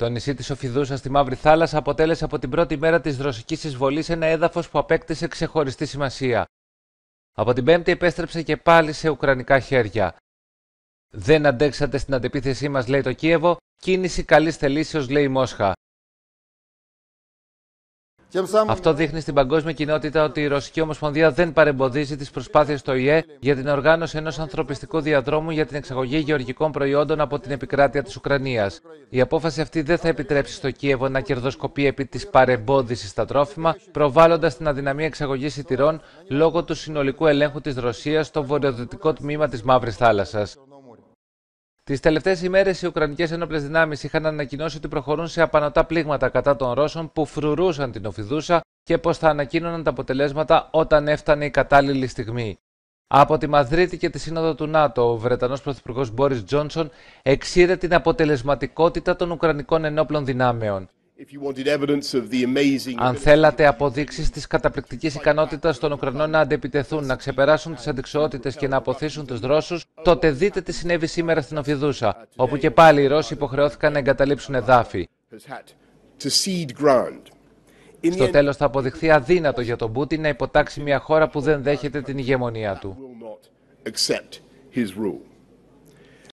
Το νησί της Οφιδούσα στη Μαύρη Θάλασσα αποτέλεσε από την πρώτη μέρα της ρωσικής εισβολής ένα έδαφος που απέκτησε ξεχωριστή σημασία. Από την Πέμπτη επέστρεψε και πάλι σε ουκρανικά χέρια. Δεν αντέξατε στην αντεπίθεσή μας, λέει το Κίεβο, κίνηση καλής θελήσεως, λέει η Μόσχα. Αυτό δείχνει στην παγκόσμια κοινότητα ότι η Ρωσική Ομοσπονδία δεν παρεμποδίζει τις προσπάθειες στο ΙΕ για την οργάνωση ενός ανθρωπιστικού διαδρόμου για την εξαγωγή γεωργικών προϊόντων από την επικράτεια της Ουκρανίας. Η απόφαση αυτή δεν θα επιτρέψει στο Κίεβο να κερδοσκοπεί επί της παρεμπόδιση στα τρόφιμα, προβάλλοντας την αδυναμία εξαγωγής σιτηρών λόγω του συνολικού ελέγχου της Ρωσίας στο βορειοδυτικό τμήμα της Μαύρης Θάλασσας. Τις τελευταίες ημέρες, οι Ουκρανικές Ένοπλε Δυνάμεις είχαν ανακοινώσει ότι προχωρούν σε απανοτά πλήγματα κατά των Ρώσων που φρουρούσαν την Οφιδούσα και πως θα ανακοίνωναν τα αποτελέσματα όταν έφτανε η κατάλληλη στιγμή. Από τη Μαδρίτη και τη Σύνοδο του ΝΑΤΟ, ο Βρετανός Πρωθυπουργός Μπόρις Τζόνσον εξήρε την αποτελεσματικότητα των Ουκρανικών ενόπλων δυνάμεων. Αν θέλατε αποδείξεις της καταπληκτικής ικανότητας των Ουκρανών να αντεπιτεθούν, να ξεπεράσουν τις αντικσοότητε και να αποθήσουν τους Ρώσους, τότε δείτε τι συνέβη σήμερα στην Οφειδούσα, όπου και πάλι οι Ρώσοι υποχρεώθηκαν να εγκαταλείψουν εδάφη. Στο τέλος θα αποδειχθεί αδύνατο για τον Πούτιν να υποτάξει μια χώρα που δεν δέχεται την ηγεμονία του.